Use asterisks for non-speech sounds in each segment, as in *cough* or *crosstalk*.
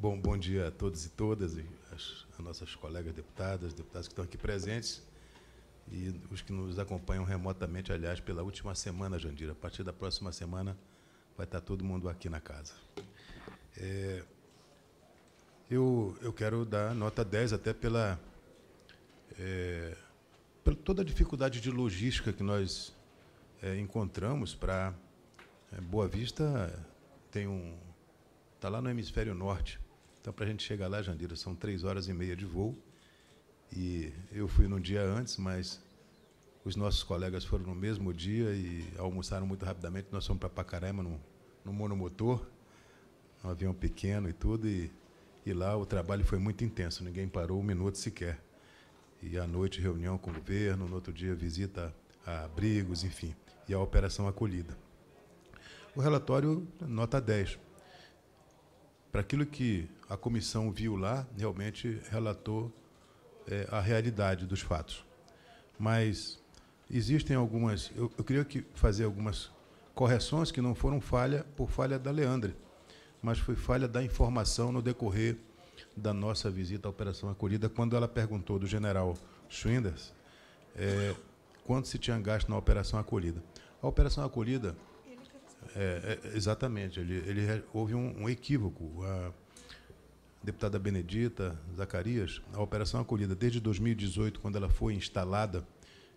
Bom, bom dia a todos e todas, e as, as nossas colegas deputadas, deputados que estão aqui presentes e os que nos acompanham remotamente, aliás, pela última semana, Jandira. A partir da próxima semana vai estar todo mundo aqui na casa. É, eu, eu quero dar nota 10 até pela, é, pela toda a dificuldade de logística que nós é, encontramos para é, Boa Vista tem um está lá no hemisfério norte então, para a gente chegar lá, Jandira, são três horas e meia de voo. E eu fui no dia antes, mas os nossos colegas foram no mesmo dia e almoçaram muito rapidamente. Nós fomos para Pacarema, no, no monomotor, um avião pequeno e tudo. E, e lá o trabalho foi muito intenso, ninguém parou um minuto sequer. E à noite, reunião com o governo, no outro dia, visita a abrigos, enfim, e a operação acolhida. O relatório, nota 10 para aquilo que a comissão viu lá, realmente relatou é, a realidade dos fatos. Mas existem algumas. Eu, eu queria que fazer algumas correções que não foram falha por falha da Leandre, mas foi falha da informação no decorrer da nossa visita à Operação Acolhida, quando ela perguntou do general Schwinders é, quanto se tinha gasto na Operação Acolhida. A Operação Acolhida é, é, exatamente. Ele, ele houve um, um equívoco. A deputada Benedita Zacarias, a operação acolhida desde 2018, quando ela foi instalada,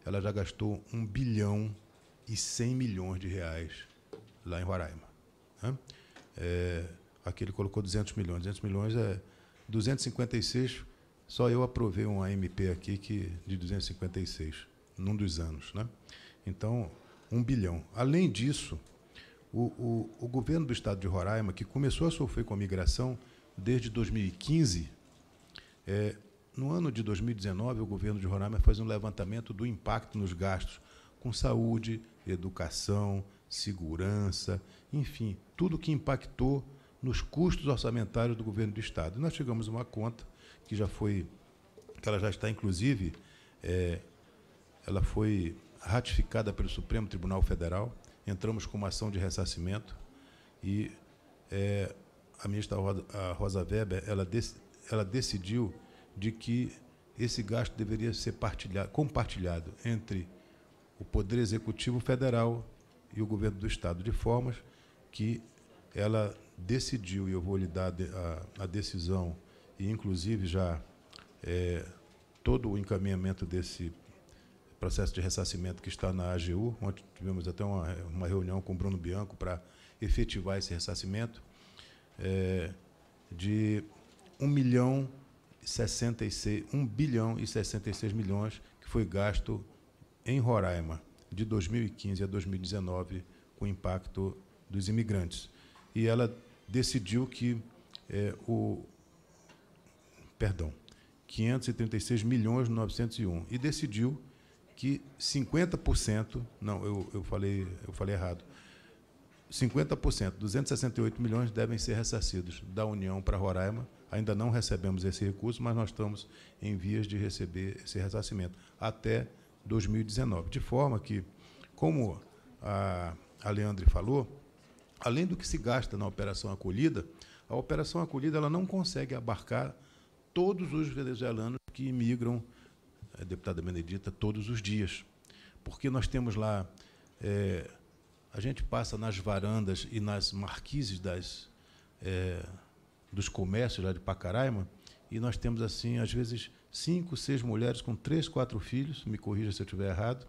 ela já gastou 1 bilhão e 100 milhões de reais lá em Roraima. Né? É, aqui ele colocou 200 milhões. 200 milhões é 256. Só eu aprovei um AMP aqui que de 256 num dos anos, né? Então, um bilhão. Além disso, o, o, o, governo do estado de Roraima, que começou a sofrer com a migração desde 2015, é, no ano de 2019, o governo de Roraima fez um levantamento do impacto nos gastos com saúde, educação, segurança, enfim, tudo que impactou nos custos orçamentários do governo do estado. E nós chegamos a uma conta que já foi, que ela já está inclusive, é, ela foi ratificada pelo Supremo Tribunal Federal, entramos com uma ação de ressarcimento e é, a ministra Rosa Weber ela, dec, ela decidiu de que esse gasto deveria ser compartilhado entre o Poder Executivo Federal e o Governo do Estado, de formas que ela decidiu, e eu vou lhe dar a, a decisão, e inclusive já é, todo o encaminhamento desse processo de ressarcimento que está na AGU. Ontem tivemos até uma, uma reunião com o Bruno Bianco para efetivar esse ressarcimento é, de 1 milhão 66, 1 bilhão e 66 milhões que foi gasto em Roraima de 2015 a 2019 com o impacto dos imigrantes. E ela decidiu que é, o perdão, 536 milhões 901 e decidiu que 50%, não, eu, eu, falei, eu falei errado, 50%, 268 milhões devem ser ressarcidos da União para Roraima. Ainda não recebemos esse recurso, mas nós estamos em vias de receber esse ressarcimento até 2019. De forma que, como a, a Leandre falou, além do que se gasta na operação acolhida, a operação acolhida ela não consegue abarcar todos os venezuelanos que imigram deputada Benedita, todos os dias. Porque nós temos lá. É, a gente passa nas varandas e nas marquises das, é, dos comércios lá de Pacaraima e nós temos, assim, às vezes, cinco, seis mulheres com três, quatro filhos, me corrija se eu estiver errado,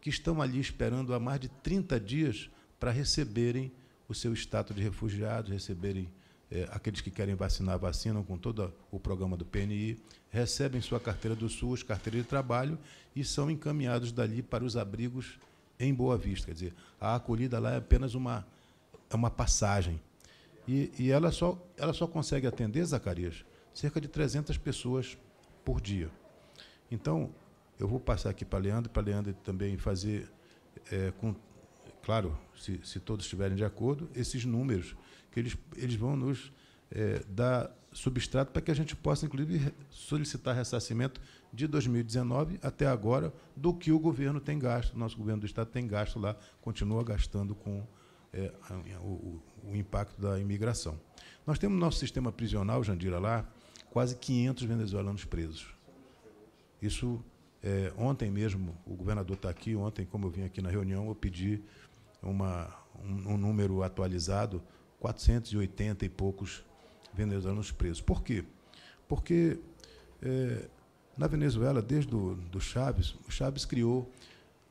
que estão ali esperando há mais de 30 dias para receberem o seu status de refugiado, receberem é, aqueles que querem vacinar, vacinam com todo o programa do PNI, recebem sua carteira do SUS, carteira de trabalho e são encaminhados dali para os abrigos em Boa Vista. Quer dizer, a acolhida lá é apenas uma, é uma passagem. E, e ela, só, ela só consegue atender, Zacarias, cerca de 300 pessoas por dia. Então, eu vou passar aqui para Leandro, para Leandro também fazer é, com claro, se, se todos estiverem de acordo, esses números, que eles, eles vão nos é, dar substrato para que a gente possa, inclusive, solicitar ressarcimento de 2019 até agora do que o governo tem gasto, nosso governo do Estado tem gasto lá, continua gastando com é, o, o, impacto da imigração. Nós temos no nosso sistema prisional, Jandira, lá, quase 500 venezuelanos presos. Isso, é, ontem mesmo, o governador está aqui, ontem, como eu vim aqui na reunião, eu pedi uma, um, um número atualizado, 480 e poucos venezuelanos presos. Por quê? Porque é, na Venezuela, desde do, do Chaves, o Chaves criou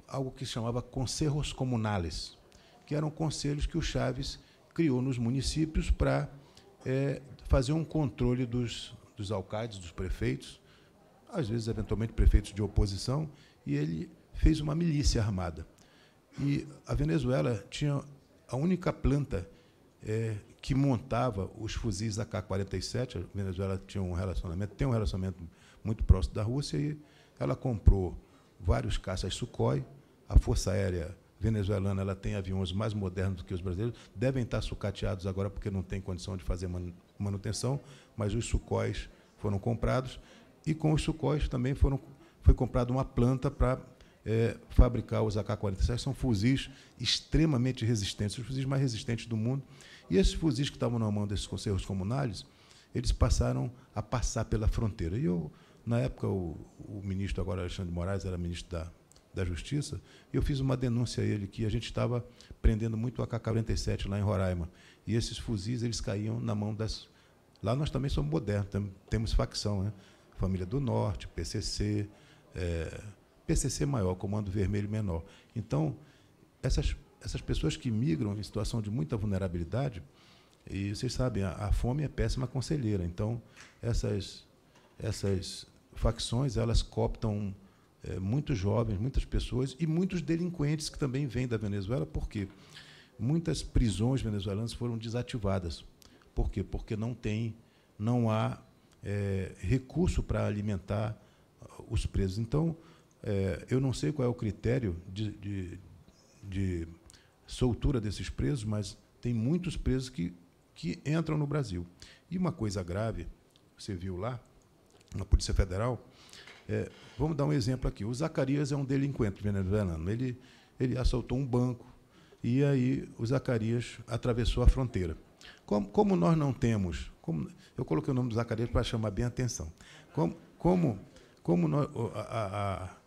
algo que se chamava conselhos comunales, que eram conselhos que o Chaves criou nos municípios para é, fazer um controle dos, dos alcaides, dos prefeitos, às vezes, eventualmente, prefeitos de oposição, e ele fez uma milícia armada. E a Venezuela tinha a única planta é, que montava os fuzis AK-47. A Venezuela tinha um relacionamento, tem um relacionamento muito próximo da Rússia e ela comprou vários caças Sukhoi. A Força Aérea venezuelana ela tem aviões mais modernos do que os brasileiros, devem estar sucateados agora porque não tem condição de fazer manutenção, mas os Sukhois foram comprados e com os Sukhois também foram, foi comprada uma planta para é, fabricar os AK-47. São fuzis extremamente resistentes, os fuzis mais resistentes do mundo. E esses fuzis que estavam na mão desses conselhos comunais, eles passaram a passar pela fronteira. E eu, na época, o, o ministro, agora Alexandre de Moraes, era ministro da, da Justiça, e eu fiz uma denúncia a ele que a gente estava prendendo muito AK-47 lá em Roraima. E esses fuzis, eles caíam na mão das. Lá nós também somos modernos, temos facção, né? Família do Norte, PCC. É, PCC maior, Comando Vermelho menor. Então, essas, essas pessoas que migram em situação de muita vulnerabilidade, e vocês sabem, a, a fome é péssima conselheira. Então, essas, essas facções, elas cooptam é, muitos jovens, muitas pessoas e muitos delinquentes que também vêm da Venezuela, porque muitas prisões venezuelanas foram desativadas. Por quê? Porque não tem, não há é, recurso para alimentar os presos. Então, é, eu não sei qual é o critério de, de, de, soltura desses presos, mas tem muitos presos que, que entram no Brasil. E uma coisa grave, você viu lá, na Polícia Federal, é, vamos dar um exemplo aqui. O Zacarias é um delinquente venezuelano. Ele, ele assaltou um banco e aí o Zacarias atravessou a fronteira. Como, como nós não temos. Como, eu coloquei o nome do Zacarias para chamar bem a atenção. Como, como, como nós, a, a, a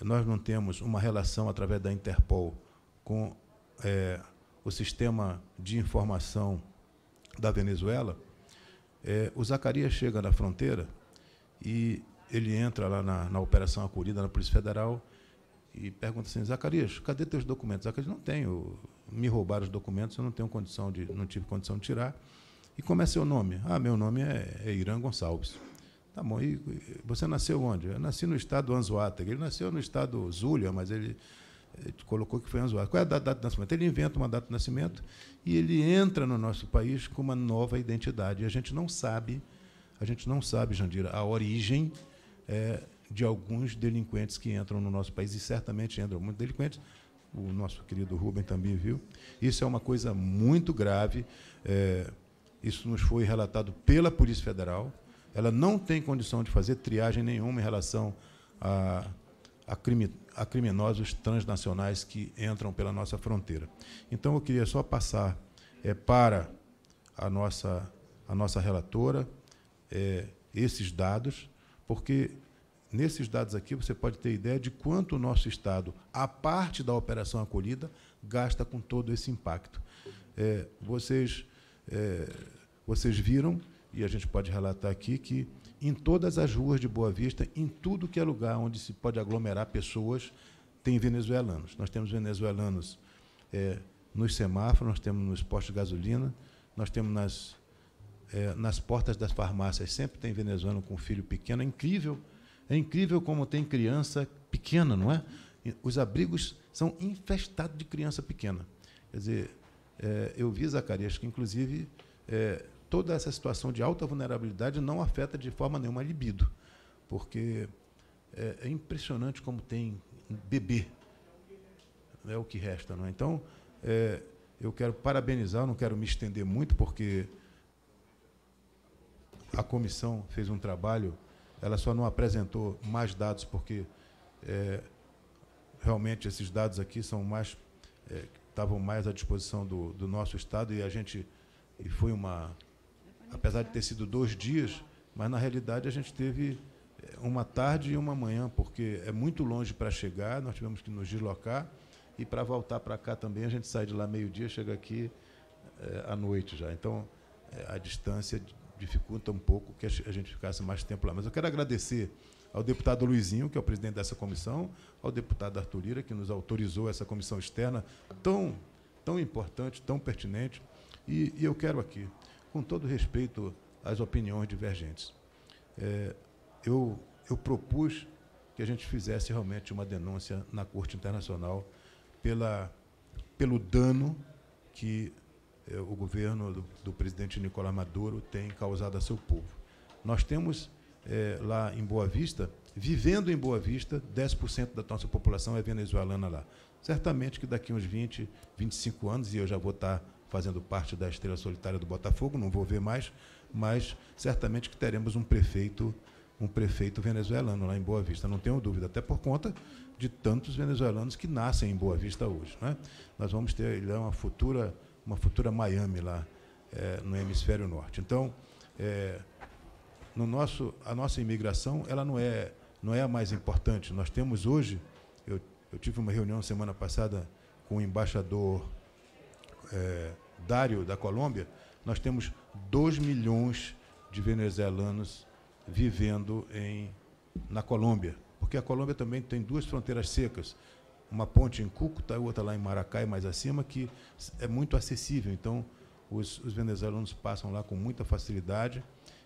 nós não temos uma relação através da Interpol com é, o sistema de informação da Venezuela, é, o Zacarias chega na fronteira e ele entra lá na, na operação acolhida na Polícia Federal e pergunta assim, Zacarias, cadê teus documentos? Zacarias, não tenho, me roubaram os documentos, eu não tenho condição de, não tive condição de tirar. E como é seu nome? Ah, meu nome é, é Irã Gonçalves. Tá bom, e você nasceu onde? Eu nasci no estado do Anzoátegui. Ele nasceu no estado Zulia, mas ele, ele colocou que foi Anzoátegui. Qual é a data de nascimento? Ele inventa uma data de nascimento e ele entra no nosso país com uma nova identidade. E a gente não sabe, a gente não sabe, Jandira, a origem é, de alguns delinquentes que entram no nosso país, e certamente entram muitos delinquentes, o nosso querido Rubem também viu. Isso é uma coisa muito grave. É, isso nos foi relatado pela Polícia Federal ela não tem condição de fazer triagem nenhuma em relação a, a, crime, a criminosos transnacionais que entram pela nossa fronteira. Então, eu queria só passar é, para a nossa, a nossa relatora é, esses dados, porque nesses dados aqui você pode ter ideia de quanto o nosso Estado, a parte da operação acolhida, gasta com todo esse impacto. É, vocês, é, vocês viram e a gente pode relatar aqui que em todas as ruas de Boa Vista, em tudo que é lugar onde se pode aglomerar pessoas, tem venezuelanos. Nós temos venezuelanos é, nos semáforos, nós temos nos postos de gasolina, nós temos nas, é, nas portas das farmácias, sempre tem venezuelano com filho pequeno. É incrível, é incrível como tem criança pequena, não é? Os abrigos são infestados de criança pequena. Quer dizer, é, eu vi, Zacarias, que inclusive é, toda essa situação de alta vulnerabilidade não afeta de forma nenhuma a libido, porque é, é impressionante como tem bebê. É o que resta, não é? Então, é, eu quero parabenizar, não quero me estender muito, porque a comissão fez um trabalho, ela só não apresentou mais dados, porque é, realmente esses dados aqui são mais é, estavam mais à disposição do, do nosso Estado e a gente e foi uma apesar de ter sido dois dias, mas na realidade a gente teve eh, uma tarde e uma manhã, porque é muito longe para chegar, nós tivemos que nos deslocar e para voltar para cá também a gente sai de lá meio-dia, chega aqui é, à noite já. Então é, a distância dificulta um pouco que a gente ficasse mais tempo lá. Mas eu quero agradecer ao deputado Luizinho, que é o presidente dessa comissão, ao deputado Arthur Lira, que nos autorizou essa comissão externa tão, tão importante, tão pertinente. e, e eu quero aqui com todo respeito às opiniões divergentes. É, eu, eu propus que a gente fizesse realmente uma denúncia na Corte Internacional pela, pelo dano que é, o governo do, do, presidente Nicolás Maduro tem causado a seu povo. Nós temos é, lá em Boa Vista, vivendo em Boa Vista, 10% da nossa população é venezuelana lá. Certamente que daqui uns 20, 25 anos, e eu já vou estar fazendo parte da estrela solitária do Botafogo, não vou ver mais, mas certamente que teremos um prefeito um prefeito venezuelano lá em Boa Vista, não tenho dúvida, até por conta de tantos venezuelanos que nascem em Boa Vista hoje. Né? Nós vamos ter lá é uma futura, uma futura Miami lá é, no hemisfério norte. Então, é, no nosso, a nossa imigração ela não é, não é a mais importante. Nós temos hoje, eu, eu tive uma reunião semana passada com o embaixador é, Dário, da Colômbia, nós temos 2 milhões de venezuelanos vivendo em, na Colômbia, porque a Colômbia também tem duas fronteiras secas, uma ponte em Cúcuta e outra lá em Maracai, mais acima, que é muito acessível. Então, os, os venezuelanos passam lá com muita facilidade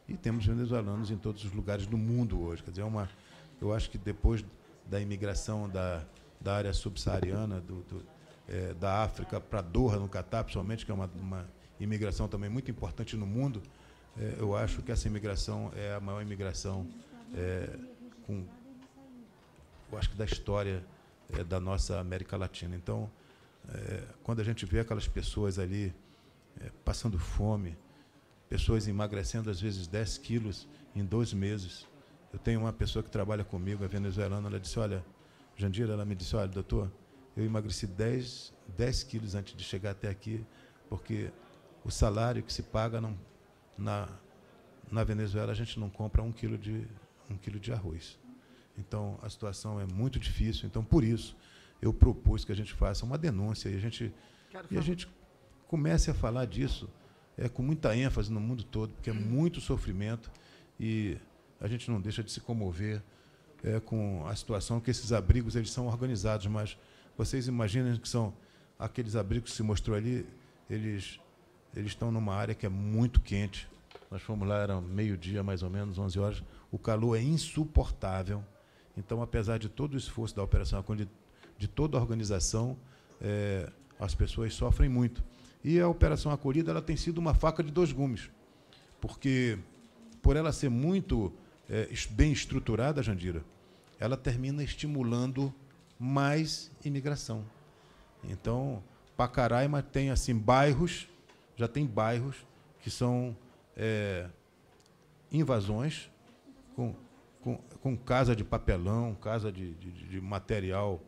e temos venezuelanos em todos os lugares do mundo hoje. Quer dizer, é uma, eu acho que depois da imigração da, da área subsaariana do, do é, da África para Doha, no Catar, principalmente, que é uma, uma imigração também muito importante no mundo, é, eu acho que essa imigração é a maior imigração é, com, eu acho que da história é, da nossa América Latina. Então, é, quando a gente vê aquelas pessoas ali é, passando fome, pessoas emagrecendo às vezes 10 quilos em dois meses, eu tenho uma pessoa que trabalha comigo, a venezuelana, ela disse, olha, Jandira, ela me disse, olha, doutor, eu emagreci 10, 10 quilos antes de chegar até aqui, porque o salário que se paga não, na, na Venezuela a gente não compra um quilo, de, um quilo de arroz. Então a situação é muito difícil. Então, por isso, eu propus que a gente faça uma denúncia e a gente, e a gente comece a falar disso é, com muita ênfase no mundo todo, porque é hum. muito sofrimento e a gente não deixa de se comover é, com a situação que esses abrigos eles são organizados, mas vocês imaginam que são aqueles abrigos que se mostrou ali, eles, eles estão numa área que é muito quente. Nós fomos lá, era meio-dia mais ou menos, 11 horas. O calor é insuportável. Então, apesar de todo o esforço da Operação de, de toda a organização, é, as pessoas sofrem muito. E a Operação Acolhida ela tem sido uma faca de dois gumes, porque, por ela ser muito é, bem estruturada, Jandira, ela termina estimulando mais imigração. Então, Pacaraima tem assim bairros, já tem bairros que são é, invasões com, com, com, casa de papelão, casa de, de, de material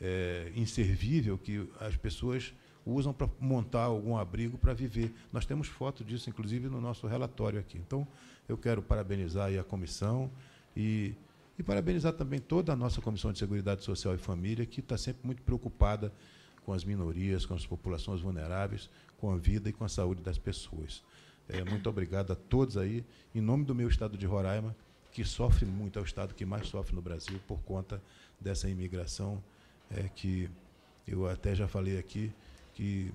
é, inservível que as pessoas usam para montar algum abrigo para viver. Nós temos foto disso, inclusive, no nosso relatório aqui. Então, eu quero parabenizar a comissão e e parabenizar também toda a nossa Comissão de Seguridade Social e Família, que está sempre muito preocupada com as minorias, com as populações vulneráveis, com a vida e com a saúde das pessoas. É, muito obrigado a todos aí, em nome do meu estado de Roraima, que sofre muito, é o estado que mais sofre no Brasil por conta dessa imigração, é, que eu até já falei aqui, que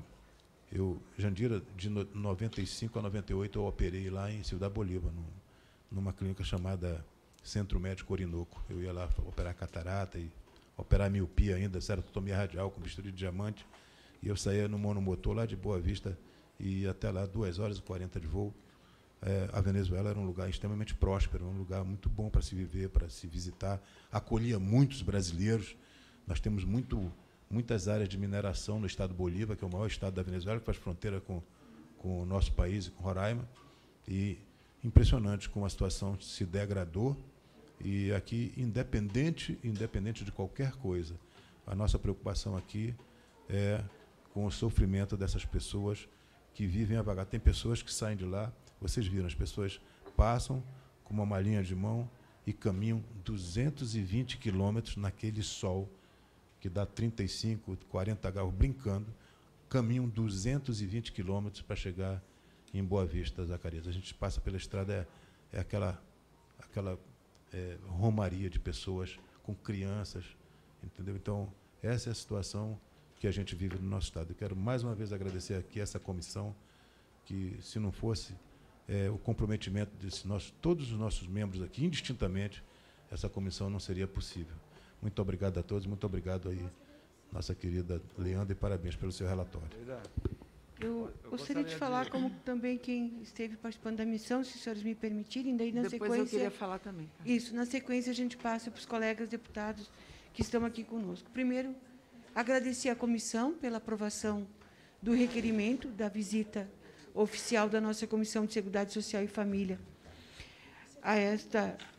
eu, Jandira, de 95 a 98, eu operei lá em Ciudad Bolívar, num, numa clínica chamada Centro Médico Orinoco. Eu ia lá operar catarata e operar miopia ainda, cera-tomia radial com bisturi de diamante. E eu saía no monomotor lá de Boa Vista e ia até lá 2 horas e 40 de voo. É, a Venezuela era um lugar extremamente próspero, um lugar muito bom para se viver, para se visitar. Acolhia muitos brasileiros. Nós temos muito, muitas áreas de mineração no estado Bolívar, que é o maior estado da Venezuela, que faz fronteira com, com o nosso país, com Roraima. E impressionante como a situação se degradou e aqui, independente, independente de qualquer coisa, a nossa preocupação aqui é com o sofrimento dessas pessoas que vivem apagado. Tem pessoas que saem de lá, vocês viram, as pessoas passam com uma malinha de mão e caminham 220 quilômetros naquele sol que dá 35, 40 graus brincando, caminham 220 quilômetros para chegar em Boa Vista, Zacarias. A gente passa pela estrada, é, é aquela, aquela é, romaria de pessoas com crianças, entendeu? Então, essa é a situação que a gente vive no nosso Estado. Eu quero mais uma vez agradecer aqui essa comissão, que se não fosse é, o comprometimento de todos os nossos membros aqui, indistintamente, essa comissão não seria possível. Muito obrigado a todos, muito obrigado aí, nossa querida Leandra, e parabéns pelo seu relatório. Obrigado. Eu, gostaria de falar, de... *coughs* como também quem esteve participando da missão, se os senhores me permitirem, daí na Depois sequência. Depois eu queria falar também. Tá? Isso, na sequência a gente passa para os colegas deputados que estão aqui conosco. Primeiro, agradecer à comissão pela aprovação do requerimento da visita oficial da nossa Comissão de Seguridade Social e Família a esta